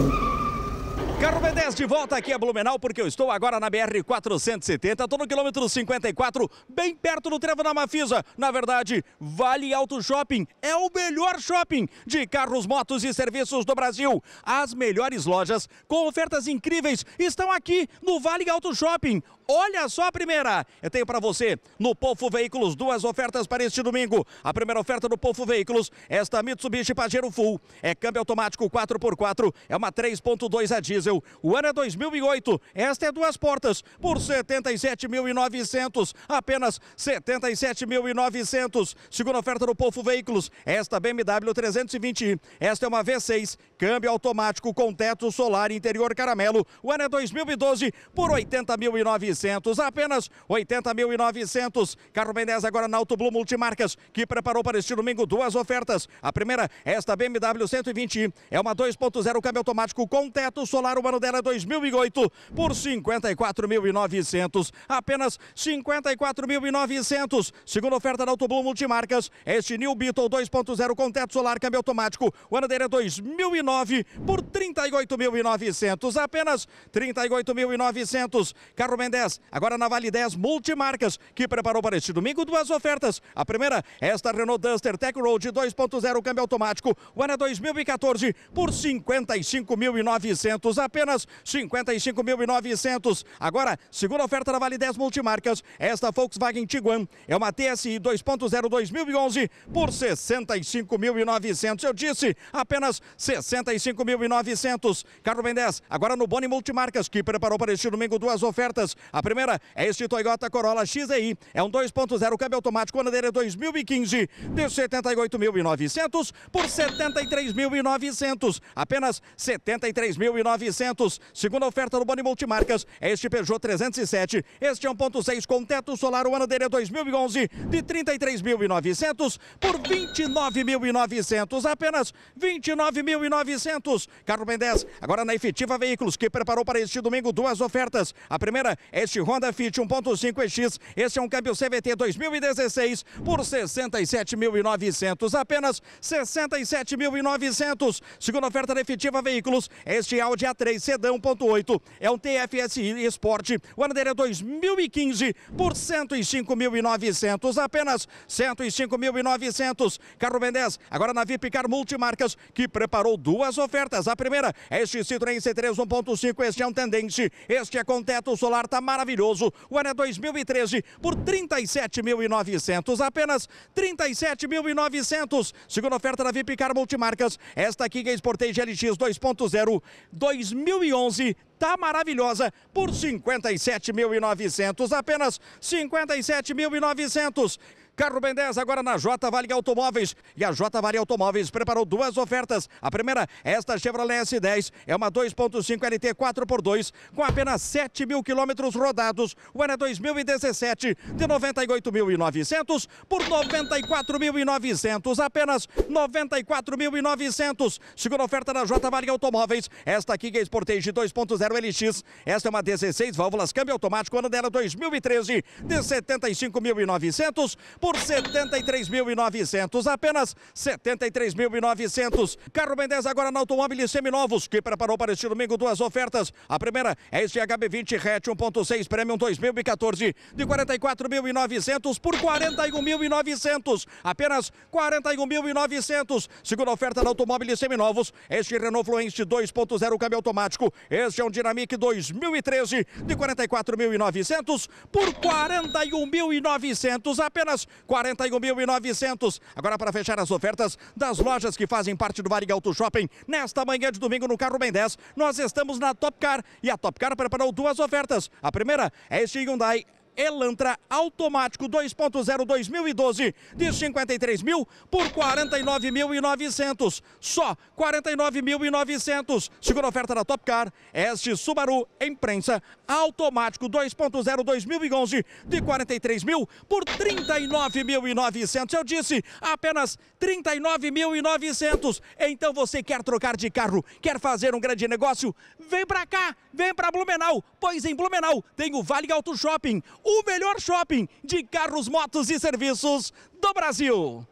Thank you. Carro B10 de volta aqui a Blumenau, porque eu estou agora na BR-470, estou no quilômetro 54, bem perto do Trevo da Mafisa. Na verdade, Vale Auto Shopping é o melhor shopping de carros, motos e serviços do Brasil. As melhores lojas com ofertas incríveis estão aqui no Vale Auto Shopping. Olha só a primeira. Eu tenho para você no Polfo Veículos duas ofertas para este domingo. A primeira oferta do Polfo Veículos, esta Mitsubishi Pajero Full. É câmbio automático 4x4, é uma 3.2 a diesel diesel. O ano é 2008, esta é duas portas por 77.900, apenas 77.900. Segunda oferta do Polfo Veículos, esta BMW 320, esta é uma V6, câmbio automático com teto solar interior caramelo. O ano é 2012 por 80.900, apenas 80.900. Carro Mendes agora na Auto Blue Multimarcas, que preparou para este domingo duas ofertas. A primeira, esta BMW 120, é uma 2.0 câmbio automático com teto solar o ano dela é 2008 por 54.900, apenas 54.900. Segunda oferta da Autoblum Multimarcas, este New Beetle 2.0 com teto solar, câmbio automático, o ano dele é 2009 por 38.900, apenas 38.900. Carro 10, agora na Vale 10 Multimarcas, que preparou para este domingo duas ofertas. A primeira, esta Renault Duster Tech Road 2.0 câmbio automático, o ano é 2014 por 55.900, apenas 55.900. Agora, segunda oferta da Vale 10 Multimarcas, esta Volkswagen Tiguan é uma TSI 2.0 2011 por 65.900. Eu disse, apenas 65.900. Carro Ben 10, agora no Boni Multimarcas, que preparou para este domingo duas ofertas. A primeira é este Toyota Corolla XEI, é um 2.0 câmbio automático, ano dele 2015, é de 78.900 por 73.900. Apenas 73.900. 900. Segunda oferta do Boni Multimarcas é este Peugeot 307. Este é 1.6 com teto solar, o ano dele é 2011, de 33.900 por 29.900. Apenas 29.900. Carro Ben 10, agora na efetiva Veículos, que preparou para este domingo duas ofertas. A primeira, é este Honda Fit 1.5 X Este é um câmbio CVT 2016 por 67.900. Apenas 67.900. Segunda oferta da efetiva Veículos, é este Audi A3. 3 1.8 É um TFSI Sport. O ano dele é 2015 por 105.900. Apenas 105.900. Carro Mendes, agora na Car Multimarcas, que preparou duas ofertas. A primeira é este Citroën C3 1.5. Este é um tendente. Este é com teto solar, tá maravilhoso. O ano é 2013 por 37.900. Apenas 37.900. Segunda oferta da Car Multimarcas. Esta aqui é Sportage LX 2.0. 2 2011 tá maravilhosa por 57.900, apenas 57.900. Carro Ben 10 agora na J Vale Automóveis. E a J Vale Automóveis preparou duas ofertas. A primeira, esta Chevrolet S10, é uma 2.5 LT 4x2 com apenas 7 mil quilômetros rodados. O ano é 2017 de 98.900 por 94.900, apenas 94.900. Segunda oferta da J Vale Automóveis, esta aqui é Sportage 2.0 Zero LX. Esta é uma 16 válvulas câmbio automático, ano dela 2013, de 75.900 por 73.900, apenas 73.900. Carro Ben 10 agora na Automóveis Seminovos, que preparou para este domingo duas ofertas. A primeira é este HB20 Hatch 1.6 Premium 2014, de 44.900 por 41.900, apenas 41.900. Segunda oferta na Automóveis Seminovos, este Renault Fluence 2.0 câmbio automático. Este é um Dinamic 2013 de 44.900 por 41.900, apenas 41.900. Agora para fechar as ofertas das lojas que fazem parte do Varig Auto Shopping, nesta manhã de domingo no Carro Bem 10, nós estamos na Topcar e a Topcar preparou duas ofertas. A primeira é este Hyundai Elantra automático 2.0 2012 de 53 mil por 49.900. Só 49.900. Segunda oferta da Top Car, este Subaru em automático 2.0 2011 de 43 mil por 39.900. Eu disse apenas 39.900. Então você quer trocar de carro, quer fazer um grande negócio? Vem pra cá, vem pra Blumenau, pois em Blumenau tem o Vale Auto Shopping o melhor shopping de carros, motos e serviços do Brasil.